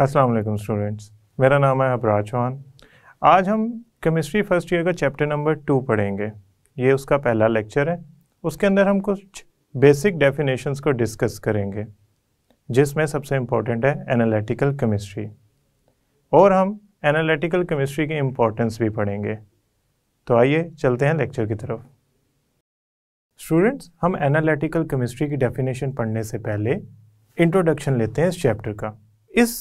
अस्सलाम वालेकुम स्टूडेंट्स मेरा नाम है अबराज चौहान आज हम केमिस्ट्री फर्स्ट ईयर का चैप्टर नंबर टू पढ़ेंगे ये उसका पहला लेक्चर है उसके अंदर हम कुछ बेसिक डेफिनेशंस को डिस्कस करेंगे जिसमें सबसे इम्पॉर्टेंट है एनालिटिकल केमिस्ट्री और हम एनालिटिकल केमिस्ट्री की इम्पोर्टेंस भी पढ़ेंगे तो आइए चलते हैं लेक्चर की तरफ स्टूडेंट्स हम एनालिटिकल केमिस्ट्री की डेफिनेशन पढ़ने से पहले इंट्रोडक्शन लेते हैं इस चैप्टर का इस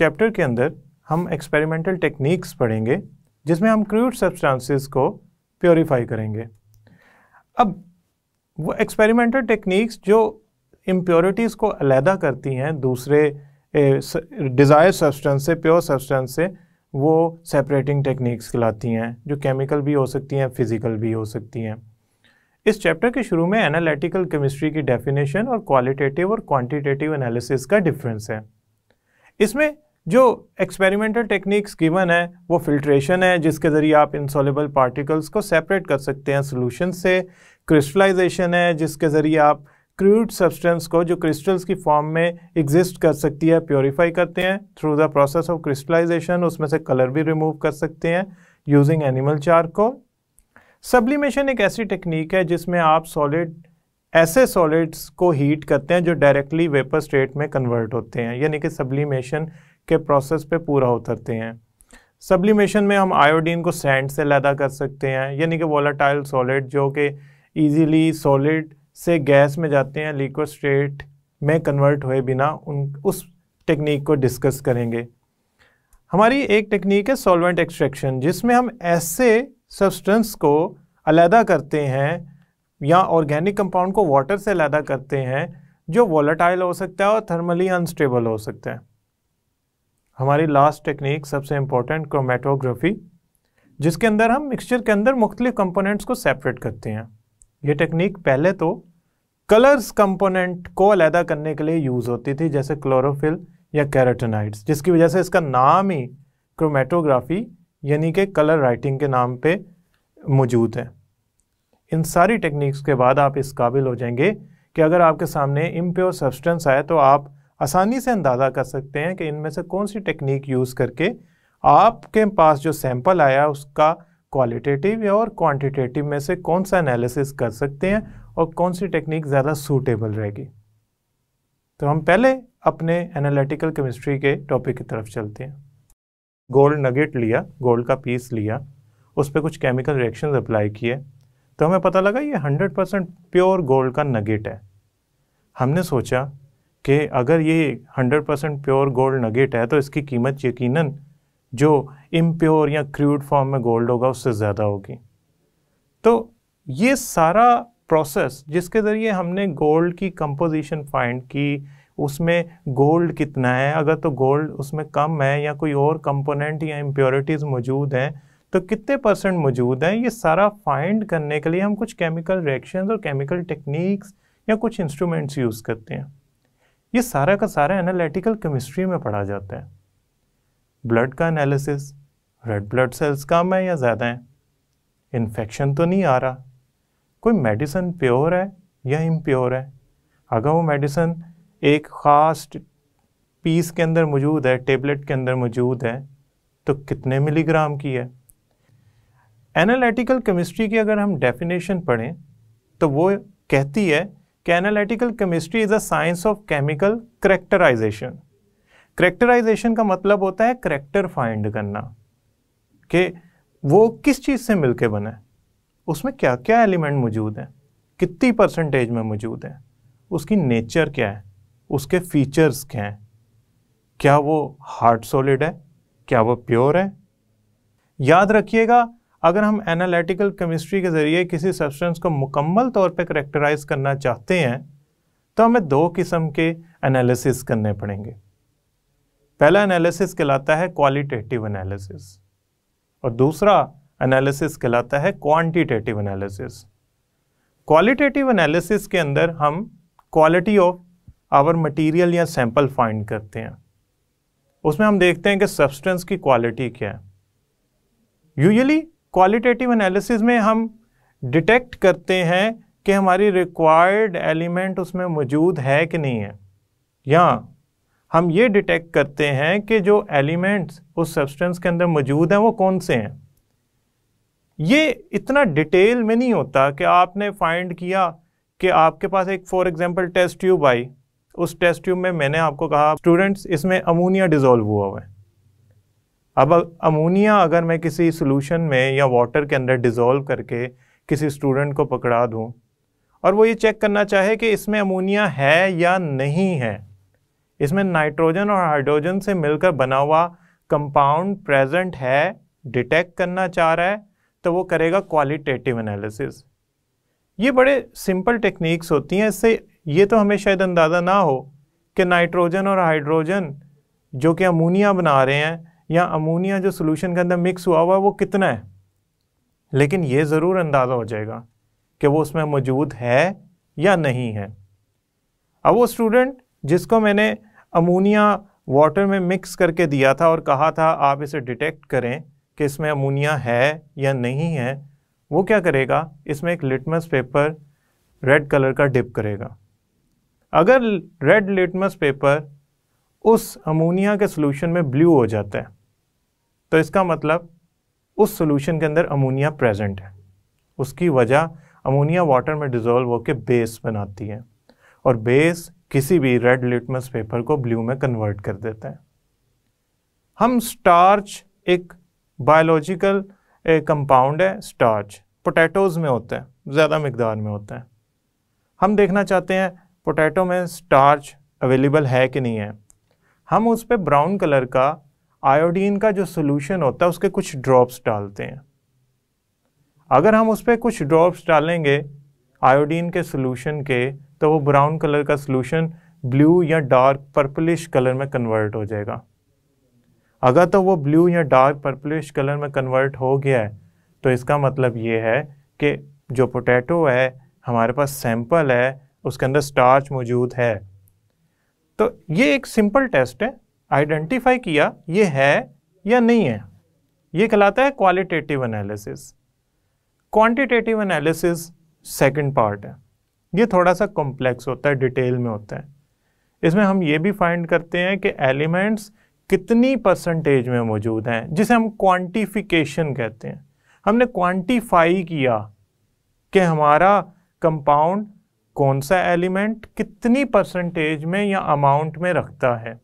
चैप्टर के अंदर हम एक्सपेरिमेंटल टेक्निक्स पढ़ेंगे जिसमें हम क्रूड सब्सटेंसेस को प्योरीफाई करेंगे अब वो एक्सपेरिमेंटल टेक्निक्स जो इम्प्योरिटीज़ को अलहदा करती हैं दूसरे डिज़ायर सब्सटेंस से प्योर सब्सटेंस से वो सेपरेटिंग टेक्निक्स खिलाती हैं जो केमिकल भी हो सकती हैं फिज़िकल भी हो सकती हैं इस चैप्टर के शुरू में एनालिटिकल केमिस्ट्री की डेफिनेशन और क्वालिटेटिव और क्वांटिटेटिव एनालिसिस का डिफरेंस है इसमें जो एक्सपेरिमेंटल टेक्निक्स गिवन है वो फिल्ट्रेशन है जिसके ज़रिए आप इंसॉलेबल पार्टिकल्स को सेपरेट कर सकते हैं सोल्यूशन से क्रिस्टलाइजेशन है जिसके ज़रिए आप क्रूड सब्सटेंस को जो क्रिस्टल्स की फॉर्म में एग्जिस्ट कर सकती है प्योरीफाई करते हैं through the process of crystallization उसमें से कलर भी रिमूव कर सकते हैं यूजिंग एनिमल चार को सब्लिमेशन एक ऐसी टेक्निक है जिसमें आप सॉलिड ऐसे सॉलिड्स को हीट करते हैं जो डायरेक्टली वेपर स्टेट में कन्वर्ट होते हैं यानी कि सब्लिमेशन के प्रोसेस पे पूरा उतरते हैं सब्लिमेशन में हम आयोडीन को सैंड से लैदा कर सकते हैं यानी कि वोलाटाइल सॉलिड जो कि ईजीली सॉलिड से गैस में जाते हैं लिक्विड स्टेट में कन्वर्ट हुए बिना उन उस टेक्निक को डिस्कस करेंगे हमारी एक टेक्निक है सॉल्वेंट एक्सट्रैक्शन जिसमें हम ऐसे सब्सटेंस को अलहदा करते हैं या ऑर्गेनिक कंपाउंड को वाटर से अलहदा करते हैं जो वॉलेटाइल हो सकता है और थर्मली अनस्टेबल हो सकता है हमारी लास्ट टेक्निक सबसे इम्पोर्टेंट क्रोमेटोग्राफी जिसके अंदर हम मिक्सचर के अंदर मुख्तलिफ कंपोनेंट्स को सेपरेट करते हैं ये टेक्निक पहले तो कलर्स कंपोनेंट को अलहदा करने के लिए यूज़ होती थी जैसे क्लोरोफिल या कैरेटोनाइड्स जिसकी वजह से इसका नाम ही क्रोमेटोग्राफी यानी कि कलर राइटिंग के नाम पे मौजूद है इन सारी टेक्निक्स के बाद आप इस काबिल हो जाएंगे कि अगर आपके सामने इम्प्योर सब्सटेंस आए तो आप आसानी से अंदाज़ा कर सकते हैं कि इनमें से कौन सी टेक्निक यूज़ करके आपके पास जो सैंपल आया उसका क्वालिटेटिव या और क्वांटिटेटिव में से कौन सा एनालिसिस कर सकते हैं और कौन सी टेक्निक ज़्यादा सूटेबल रहेगी तो हम पहले अपने एनालिटिकल केमिस्ट्री के टॉपिक की तरफ चलते हैं गोल्ड नगेट लिया गोल्ड का पीस लिया उस पर कुछ केमिकल रिएक्शन अप्लाई किए तो हमें पता लगा ये 100% प्योर गोल्ड का नगेट है हमने सोचा कि अगर ये 100 परसेंट प्योर गोल्ड नगेट है तो इसकी कीमत यकीनन जो इम्प्योर या क्रूड फॉर्म में गोल्ड होगा उससे ज़्यादा होगी तो ये सारा प्रोसेस जिसके ज़रिए हमने गोल्ड की कंपोजिशन फाइंड की उसमें गोल्ड कितना है अगर तो गोल्ड उसमें कम है या कोई और कंपोनेंट या इम्प्योरिटीज़ मौजूद हैं तो कितने परसेंट मौजूद हैं ये सारा फाइंड करने के लिए हम कुछ केमिकल रिएक्शंस और केमिकल टेक्निक्स या कुछ इंस्ट्रूमेंट्स यूज़ करते हैं ये सारा का सारा एनालिटिकल केमिस्ट्री में पढ़ा जाता है ब्लड का एनालिसिस रेड ब्लड सेल्स कम है या ज़्यादा हैं इन्फेक्शन तो नहीं आ रहा कोई मेडिसन प्योर है या इम्प्योर है अगर वो मेडिसन एक ख़ास पीस के अंदर मौजूद है टेबलेट के अंदर मौजूद है तो कितने मिलीग्राम की है एनालिटिकल केमिस्ट्री की अगर हम डेफिनेशन पढ़ें तो वो कहती है analytical chemistry is a science of chemical characterization characterization का मतलब होता है करेक्टर फाइंड करना कि वो किस चीज़ से मिलके बना है उसमें क्या क्या एलिमेंट मौजूद हैं कितनी परसेंटेज में मौजूद है उसकी नेचर क्या है उसके फीचर्स क्या हैं क्या वो हार्ड सॉलिड है क्या वो प्योर है याद रखिएगा अगर हम एनालिटिकल केमिस्ट्री के ज़रिए किसी सब्सटेंस को मुकम्मल तौर पे करेक्टराइज करना चाहते हैं तो हमें दो किस्म के एनालिसिस करने पड़ेंगे पहला एनालिसिस कहलाता है क्वालिटेटिव एनालिसिस और दूसरा एनालिसिस कहलाता है क्वांटिटेटिव एनालिसिस क्वालिटेटिव एनालिसिस के अंदर हम क्वालिटी ऑफ आवर मटेरियल या सैंपल फाइंड करते हैं उसमें हम देखते हैं कि सब्सटेंस की क्वालिटी क्या है यूजली क्वालिटेटिव एनालिसिस में हम डिटेक्ट करते हैं कि हमारी रिक्वायर्ड एलिमेंट उसमें मौजूद है कि नहीं है या हम ये डिटेक्ट करते हैं कि जो एलिमेंट्स उस सब्सटेंस के अंदर मौजूद हैं वो कौन से हैं ये इतना डिटेल में नहीं होता कि आपने फाइंड किया कि आपके पास एक फॉर एग्जांपल टेस्ट ट्यूब आई उस टेस्ट ट्यूब में मैंने आपको कहा स्टूडेंट्स इसमें अमोनिया डिज़ोल्व हुआ हुआ है अब अमोनिया अगर मैं किसी सोलूशन में या वाटर के अंदर डिज़ोल्व करके किसी स्टूडेंट को पकड़ा दूँ और वो ये चेक करना चाहे कि इसमें अमोनिया है या नहीं है इसमें नाइट्रोजन और हाइड्रोजन से मिलकर बना हुआ कंपाउंड प्रेजेंट है डिटेक्ट करना चाह रहा है तो वो करेगा क्वालिटेटिव एनालिसिस ये बड़े सिंपल टेक्निक्स होती हैं इससे ये तो हमें शायद अंदाज़ा ना हो कि नाइट्रोजन और हाइड्रोजन जो कि अमोनिया बना रहे हैं या अमोनिया जो सोल्यूशन के अंदर मिक्स हुआ हुआ है वो कितना है लेकिन ये ज़रूर अंदाज़ा हो जाएगा कि वो उसमें मौजूद है या नहीं है अब वो स्टूडेंट जिसको मैंने अमोनिया वाटर में मिक्स करके दिया था और कहा था आप इसे डिटेक्ट करें कि इसमें अमोनिया है या नहीं है वो क्या करेगा इसमें एक लिटमस पेपर रेड कलर का डिप करेगा अगर रेड लिटमस पेपर उस अमोनिया के सोल्यूशन में ब्लू हो जाता है तो इसका मतलब उस सोल्यूशन के अंदर अमोनिया प्रेजेंट है उसकी वजह अमोनिया वाटर में डिज़ोल्व होकर बेस बनाती है और बेस किसी भी रेड लिटमस पेपर को ब्लू में कन्वर्ट कर देते हैं हम स्टार्च एक बायोलॉजिकल कंपाउंड है स्टार्च पोटैटोज़ में होते हैं ज़्यादा मकदार में होते हैं हम देखना चाहते हैं पोटैटो में स्टार्च अवेलेबल है कि नहीं है हम उस पर ब्राउन कलर का आयोडीन का जो सोल्यूशन होता है उसके कुछ ड्रॉप्स डालते हैं अगर हम उस पर कुछ ड्रॉप्स डालेंगे आयोडीन के सोल्यूशन के तो वो ब्राउन कलर का सोल्यूशन ब्लू या डार्क पर्पलिश कलर में कन्वर्ट हो जाएगा अगर तो वो ब्लू या डार्क पर्पलिश कलर में कन्वर्ट हो गया है तो इसका मतलब ये है कि जो पोटैटो है हमारे पास सैंपल है उसके अंदर स्टार्च मौजूद है तो ये एक सिंपल टेस्ट है आइडेंटिफाई किया ये है या नहीं है ये कहलाता है qualitative analysis quantitative analysis second part है ये थोड़ा सा कॉम्प्लेक्स होता है डिटेल में होता है इसमें हम ये भी फाइंड करते हैं कि एलिमेंट्स कितनी परसेंटेज में मौजूद हैं जिसे हम क्वांटिफिकेशन कहते हैं हमने क्वांटिफाई किया कि हमारा कंपाउंड कौन सा एलिमेंट कितनी परसेंटेज में या अमाउंट में रखता है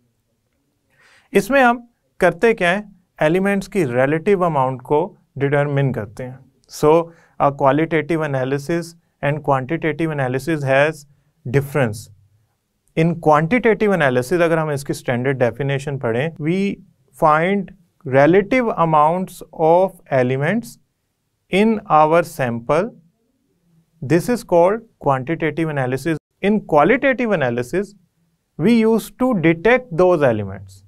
इसमें हम करते क्या है एलिमेंट्स की रिलेटिव अमाउंट को डिटरमिन करते हैं so a qualitative analysis and quantitative analysis has difference in quantitative analysis अगर हम इसकी स्टैंडर्ड डेफिनेशन पढ़ें we find relative amounts of elements in our sample this is called quantitative analysis in qualitative analysis we use to detect those elements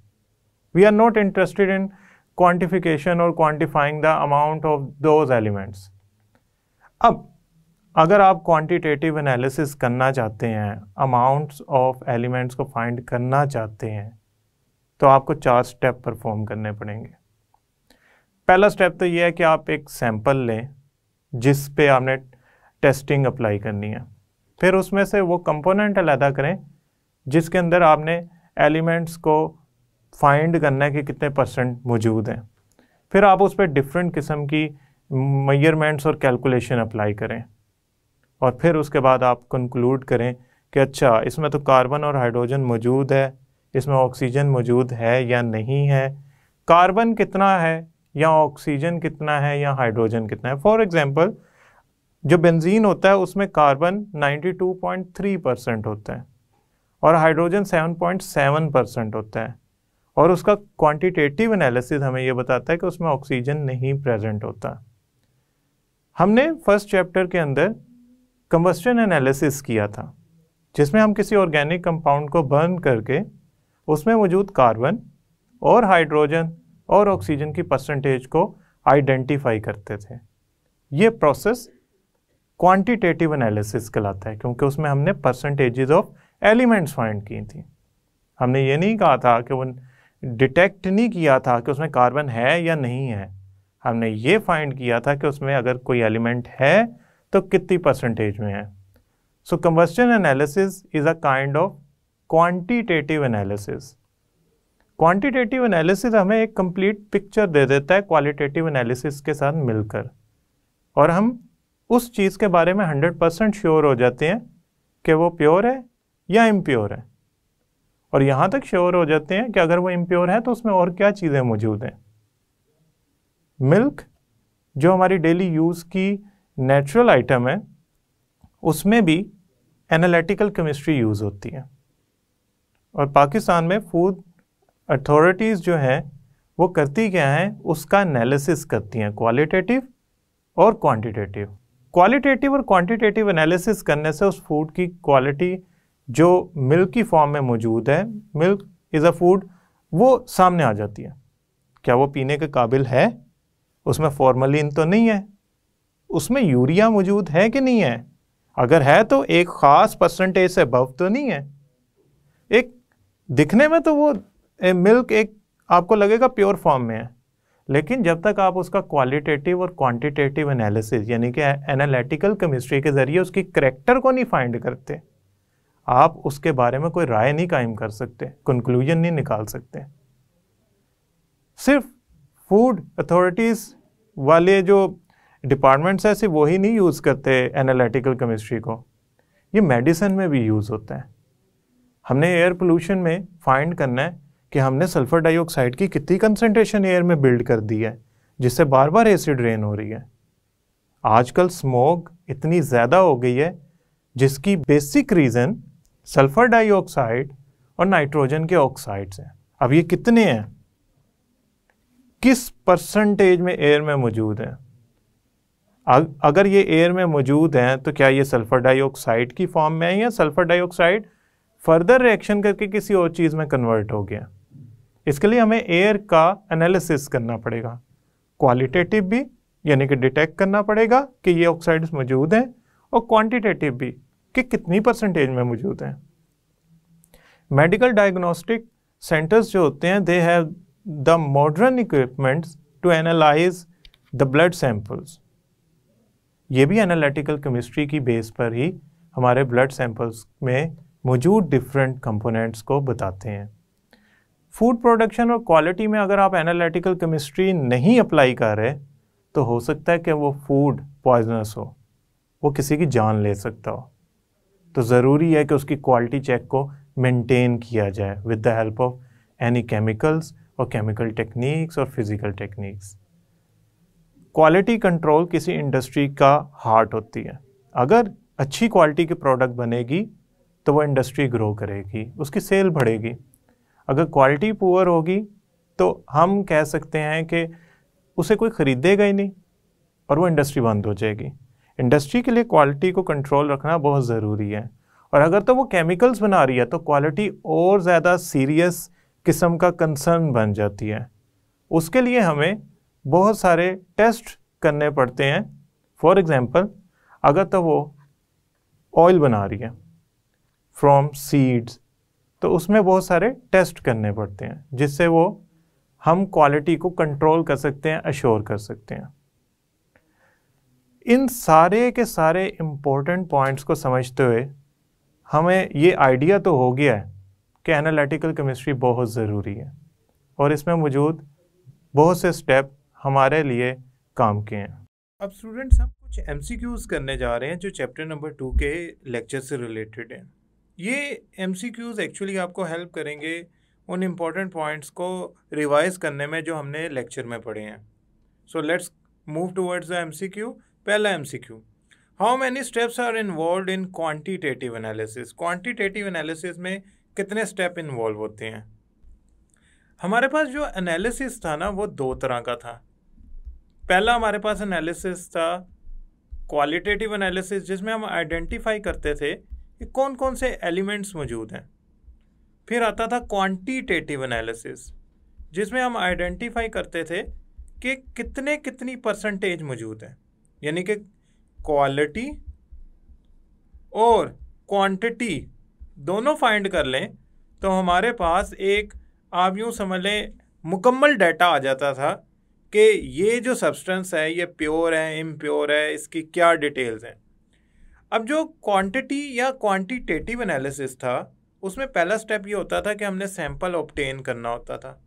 we are not interested in quantification और quantifying the amount of those elements. अब अगर आप quantitative analysis करना चाहते हैं amounts of elements को find करना चाहते हैं तो आपको चार स्टेप परफॉर्म करने पड़ेंगे पहला स्टेप तो यह है कि आप एक सैंपल लें जिस पे आपने टेस्टिंग अप्लाई करनी है फिर उसमें से वो कंपोनेंट अलहदा करें जिसके अंदर आपने एलिमेंट्स को फाइंड करना है कि कितने परसेंट मौजूद हैं फिर आप उस पर डिफरेंट किस्म की मेयरमेंट्स और कैलकुलेशन अप्लाई करें और फिर उसके बाद आप कंक्लूड करें कि अच्छा इसमें तो कार्बन और हाइड्रोजन मौजूद है इसमें ऑक्सीजन मौजूद है या नहीं है कार्बन कितना है या ऑक्सीजन कितना है या हाइड्रोजन कितना है फॉर एग्ज़ाम्पल जो बेंजीन होता है उसमें कार्बन 92.3 परसेंट होता है और हाइड्रोजन 7.7 परसेंट होता है और उसका क्वांटिटेटिव एनालिसिस हमें ये बताता है कि उसमें ऑक्सीजन नहीं प्रेजेंट होता हमने फर्स्ट चैप्टर के अंदर कंबस्टन एनालिसिस किया था जिसमें हम किसी ऑर्गेनिक कंपाउंड को बर्न करके उसमें मौजूद कार्बन और हाइड्रोजन और ऑक्सीजन की परसेंटेज को आइडेंटिफाई करते थे ये प्रोसेस क्वांटिटेटिव एनालिसिस कहलाता है क्योंकि उसमें हमने परसेंटेजेस ऑफ एलिमेंट्स फाइंड की थी हमने ये नहीं कहा था कि वो डिटेक्ट नहीं किया था कि उसमें कार्बन है या नहीं है हमने ये फाइंड किया था कि उसमें अगर कोई एलिमेंट है तो कितनी परसेंटेज में है so combustion analysis is a kind of quantitative analysis quantitative analysis हमें एक कंप्लीट पिक्चर दे देता है क्वालिटेटिव एनालिसिस के साथ मिलकर और हम उस चीज़ के बारे में 100 परसेंट श्योर हो जाते हैं कि वो प्योर है या इम्प्योर है और यहाँ तक श्योर हो जाते हैं कि अगर वो इम्प्योर है तो उसमें और क्या चीज़ें मौजूद हैं मिल्क जो हमारी डेली यूज़ की नेचुरल आइटम है उसमें भी एनालिटिकल केमिस्ट्री यूज़ होती है और पाकिस्तान में फूड अथॉरिटीज़ जो हैं वो करती क्या हैं उसका एनालिसिस करती हैं क्वालिटेटिव और क्वांटिटेटिव क्वालिटेटिव और क्वांटिटेटिव एनालिसिस करने से उस फूड की क्वालिटी जो मिल्क की फॉर्म में मौजूद है मिल्क इज़ अ फूड वो सामने आ जाती है क्या वो पीने के काबिल है उसमें फॉर्मलिन तो नहीं है उसमें यूरिया मौजूद है कि नहीं है अगर है तो एक ख़ास परसेंटेज से बव तो नहीं है एक दिखने में तो वो ए, मिल्क एक आपको लगेगा प्योर फॉर्म में है लेकिन जब तक आप उसका क्वालिटेटिव और क्वांटिटेटिव एनालिसिस यानी कि एनालिटिकल केमिस्ट्री के ज़रिए उसकी करेक्टर को नहीं फाइंड करते आप उसके बारे में कोई राय नहीं कायम कर सकते कंक्लूजन नहीं निकाल सकते सिर्फ फूड अथॉरिटीज़ वाले जो डिपार्टमेंट्स हैं सिर्फ वही नहीं यूज़ करते एनालिटिकल केमिस्ट्री को ये मेडिसिन में भी यूज़ होता है हमने एयर पोल्यूशन में फाइंड करना है कि हमने सल्फ़र डाइऑक्साइड की कितनी कंसनट्रेशन एयर में बिल्ड कर दी है जिससे बार बार एसिड रेन हो रही है आजकल स्मोक इतनी ज़्यादा हो गई है जिसकी बेसिक रीज़न सल्फर डाइऑक्साइड और नाइट्रोजन के ऑक्साइड्स हैं अब ये कितने हैं किस परसेंटेज में एयर में मौजूद हैं अगर ये एयर में मौजूद हैं तो क्या ये सल्फ़र डाइऑक्साइड की फॉर्म में है या सल्फ़र डाइऑक्साइड फर्दर रिएक्शन करके किसी और चीज़ में कन्वर्ट हो गया इसके लिए हमें एयर का एनालिसिस करना पड़ेगा क्वालिटेटिव भी यानी कि डिटेक्ट करना पड़ेगा कि ये ऑक्साइड्स मौजूद हैं और क्वांटिटेटिव भी कि कितनी परसेंटेज में मौजूद हैं मेडिकल डायग्नोस्टिक सेंटर्स जो होते हैं they have the modern equipments to analyse the blood samples ये भी एनालिटिकल केमिस्ट्री की बेस पर ही हमारे ब्लड सैंपल्स में मौजूद डिफरेंट कंपोनेंट्स को बताते हैं फूड प्रोडक्शन और क्वालिटी में अगर आप एनालिटिकल केमिस्ट्री नहीं अप्लाई कर रहे तो हो सकता है कि वो फूड पॉइजनस हो वो किसी की जान ले सकता हो तो ज़रूरी है कि उसकी क्वालिटी चेक को मेंटेन किया जाए with the help of any chemicals और केमिकल टेक्निक्स और फिज़िकल टेक्निक्स क्वालिटी कंट्रोल किसी इंडस्ट्री का हार्ट होती है अगर अच्छी क्वालिटी की प्रोडक्ट बनेगी तो वो इंडस्ट्री ग्रो करेगी उसकी सेल बढ़ेगी अगर क्वालिटी पुअर होगी तो हम कह सकते हैं कि उसे कोई ख़रीदेगा ही नहीं और वो इंडस्ट्री बंद हो जाएगी इंडस्ट्री के लिए क्वालिटी को कंट्रोल रखना बहुत ज़रूरी है और अगर तो वो केमिकल्स बना रही है तो क्वालिटी और ज़्यादा सीरियस किस्म का कंसर्न बन जाती है उसके लिए हमें बहुत सारे टेस्ट करने पड़ते हैं फॉर एग्ज़ाम्पल अगर तो वो ऑयल बना रही है फ्रॉम सीड्स तो उसमें बहुत सारे टेस्ट करने पड़ते हैं जिससे वो हम क्वालिटी को कंट्रोल कर सकते हैं अश्योर कर सकते हैं इन सारे के सारे इम्पोर्टेंट पॉइंट्स को समझते हुए हमें ये आइडिया तो हो गया है कि एनालिटिकल केमिस्ट्री बहुत ज़रूरी है और इसमें मौजूद बहुत से स्टेप हमारे लिए काम के हैं अब स्टूडेंट्स हम कुछ एम करने जा रहे हैं जो चैप्टर नंबर टू के लेक्चर से रिलेटेड हैं ये एम एक्चुअली आपको हेल्प करेंगे उन इम्पॉर्टेंट पॉइंट्स को रिवाइज करने में जो हमने लेक्चर में पढ़े हैं so let's move towards the M पहला M C Q how many steps are involve in quantitative analysis quantitative analysis में कितने स्टेप इन्वॉल्व होते हैं हमारे पास जो एनालिसिस था ना वो दो तरह का था पहला हमारे पास एनालिसिस था क्वालिटेटिव एनालिसिस जिसमें हम आइडेंटिफाई करते थे कि कौन कौन से एलिमेंट्स मौजूद हैं फिर आता था क्वांटिटेटिव एनालिसिस जिसमें हम आइडेंटिफाई करते थे कि कितने कितनी परसेंटेज मौजूद हैं यानी कि क्वालिटी और क्वांटिटी दोनों फाइंड कर लें तो हमारे पास एक आप यूँ समझ लें मुकम्मल डाटा आ जाता था कि ये जो सब्सटेंस है ये प्योर है इम्प्योर है इसकी क्या डिटेल्स हैं अब जो क्वांटिटी या क्वांटिटेटिव एनालिसिस था उसमें पहला स्टेप ये होता था कि हमने सैंपल ऑप्टेन करना होता था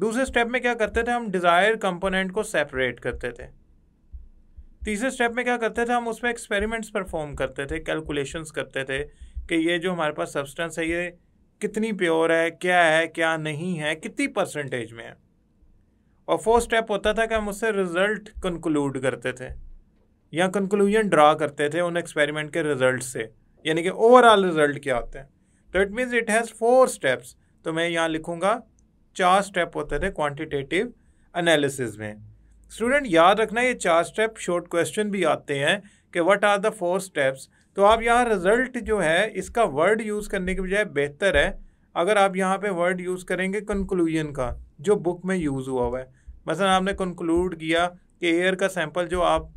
दूसरे स्टेप में क्या करते थे हम डिज़ायर कंपोनेंट को सेपरेट करते थे तीसरे स्टेप में क्या करते थे हम उसमें एक्सपेरिमेंट्स परफॉर्म करते थे कैलकुलेशंस करते थे कि ये जो हमारे पास सब्सटेंस है ये कितनी प्योर है क्या है क्या नहीं है कितनी परसेंटेज में है और फोर्थ स्टेप होता था कि हम उससे रिज़ल्ट कंक्लूड करते थे या कंक्लूजन ड्रा करते थे उन एक्सपेरिमेंट के रिज़ल्ट से यानी कि ओवरऑल रिज़ल्ट क्या होते हैं तो it means it has four steps तो मैं यहाँ लिखूँगा चार स्टेप होते थे क्वान्टिटेटिव अनालिसिस में स्टूडेंट याद रखना ये चार स्टेप शॉर्ट क्वेश्चन भी आते हैं कि what are the four steps तो आप यहाँ रिजल्ट जो है इसका वर्ड यूज़ करने के बजाय बेहतर है अगर आप यहाँ पे वर्ड यूज़ करेंगे कंक्लूजन का जो बुक में यूज़ हुआ हुआ है मसलन आपने कंक्लूड किया कि एयर का सैंपल जो आप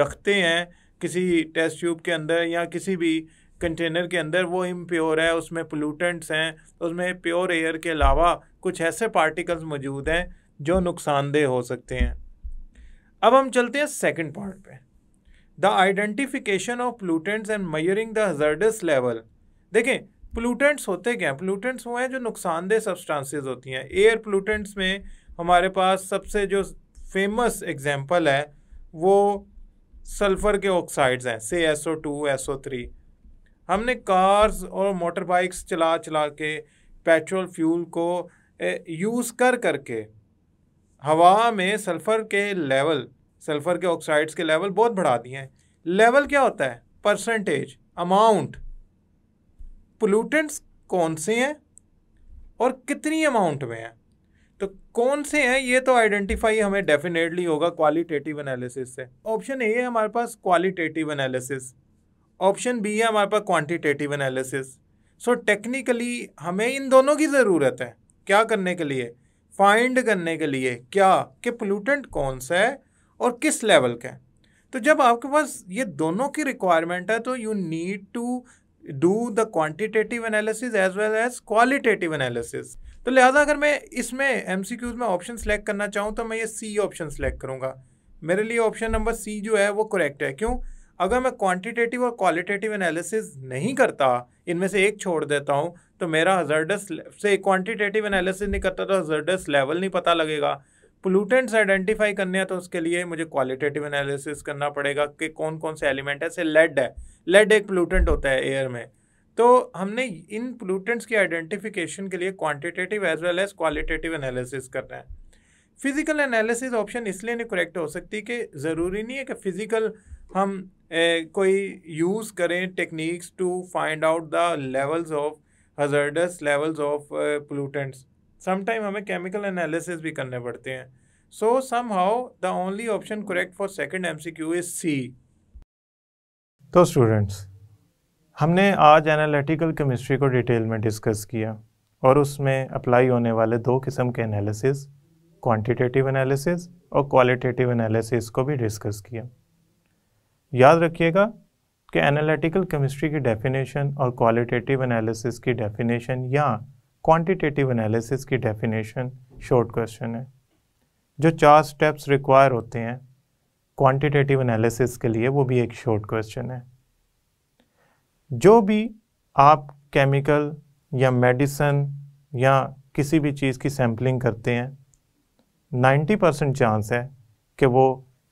रखते हैं किसी टेस्ट ट्यूब के अंदर या किसी भी कंटेनर के अंदर वो इम्प्योर है उसमें पोलूटेंट्स हैं उसमें प्योर एयर के अलावा कुछ ऐसे पार्टिकल्स मौजूद हैं जो नुकसानदेह हो सकते हैं अब हम चलते हैं सेकंड पार्ट पे the identification of pollutants and measuring the hazardous level देखें प्लूटेंट्स होते क्या हैं प्लूटेंट्स वो हैं जो नुकसानदेह सब्सटेंसेस होती हैं एयर प्लूटेंट्स में हमारे पास सबसे जो फेमस एग्जांपल है वो सल्फ़र के ऑक्साइड्स हैं से S O two S O three हमने कार्स और मोटर बाइक्स चला चला के पेट्रोल फ्यूल को यूज़ कर करके हवा में सल्फ़र के लेवल सल्फ़र के ऑक्साइड्स के लेवल बहुत बढ़ा दिए हैं लेवल क्या होता है परसेंटेज अमाउंट पोलूटेंट्स कौन से हैं और कितनी अमाउंट में हैं तो कौन से हैं ये तो आइडेंटिफाई हमें डेफिनेटली होगा क्वालिटेटिव एनालिसिस से ऑप्शन ए है हमारे पास क्वालिटेटिव एनालिसिस ऑप्शन बी है हमारे पास क्वांटिटेटिव एनालिसिस सो टेक्निकली हमें इन दोनों की ज़रूरत है क्या करने के लिए फाइंड करने के लिए क्या कि पोलूटेंट कौन सा है और किस लेवल का है तो जब आपके पास ये दोनों की रिक्वायरमेंट है तो you need to do the quantitative analysis as well as qualitative analysis तो लिहाजा अगर मैं इसमें एम में ऑप्शन सेलेक्ट करना चाहूँ तो मैं ये सी ऑप्शन सेलेक्ट करूँगा मेरे लिए ऑप्शन नंबर सी जो है वो करेक्ट है क्यों अगर मैं क्वांटिटेटिव और क्वालिटेटिव एनालिसिस नहीं करता इनमें से एक छोड़ देता हूँ तो मेरा हजरडस से क्वांटिटेटिव एनालिसिस नहीं करता तो हज़रडस लेवल नहीं पता लगेगा पोलूटेंट्स आइडेंटिफाई करने हैं तो उसके लिए मुझे क्वालिटेटिव एनालिसिस करना पड़ेगा कि कौन कौन से एलिमेंट है से लेड है लेड एक पोलूटेंट होता है एयर में तो हमने इन पोलूटेंट्स की आइडेंटिफिकेशन के लिए quantitative as well as qualitative analysis करना है फिजिकल एनालिसिस ऑप्शन इसलिए नहीं करेक्ट हो सकती कि ज़रूरी नहीं है कि फिजिकल हम ए, कोई यूज़ करें techniques to find out the levels of hazardous levels of pollutants sometime हमें केमिकल एनालिसिस भी करने पड़ते हैं so somehow the only option correct for second M C Q is C तो स्टूडेंट्स हमने आज एनालिटिकल केमिस्ट्री को detail में डिस्कस किया और उसमें अप्लाई होने वाले दो किस्म के एनालिसिस क्वांटिटेटिव एनालिसिस और क्वालिटेटिव एनालिसिस को भी डिस्कस किया याद रखिएगा कि एनालिटिकल केमिस्ट्री की डेफिनेशन और क्वालिटेटिव एनालिसिस की डेफिनेशन या क्वांटिटेटिव एनालिसिस की डेफिनेशन शॉर्ट क्वेश्चन है जो चार स्टेप्स रिक्वायर होते हैं क्वांटिटेटिव एनालिसिस के लिए वो भी एक शॉर्ट क्वेश्चन है जो भी आप केमिकल या मेडिसन या किसी भी चीज़ की सैम्पलिंग करते हैं 90 परसेंट चांस है कि वो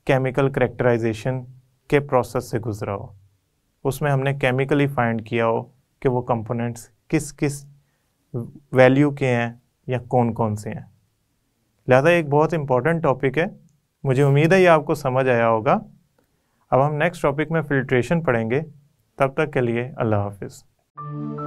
केमिकल करेक्टराइजेशन के प्रोसेस से गुजरा हो उसमें हमने केमिकली फाइंड किया हो कि वो कंपोनेंट्स किस किस वैल्यू के हैं या कौन कौन से हैं लिहाजा एक बहुत इंपॉर्टेंट टॉपिक है मुझे उम्मीद है ये आपको समझ आया होगा अब हम नेक्स्ट टॉपिक में फिल्ट्रेशन पढ़ेंगे तब तक के लिए अल्लाह हाफिज़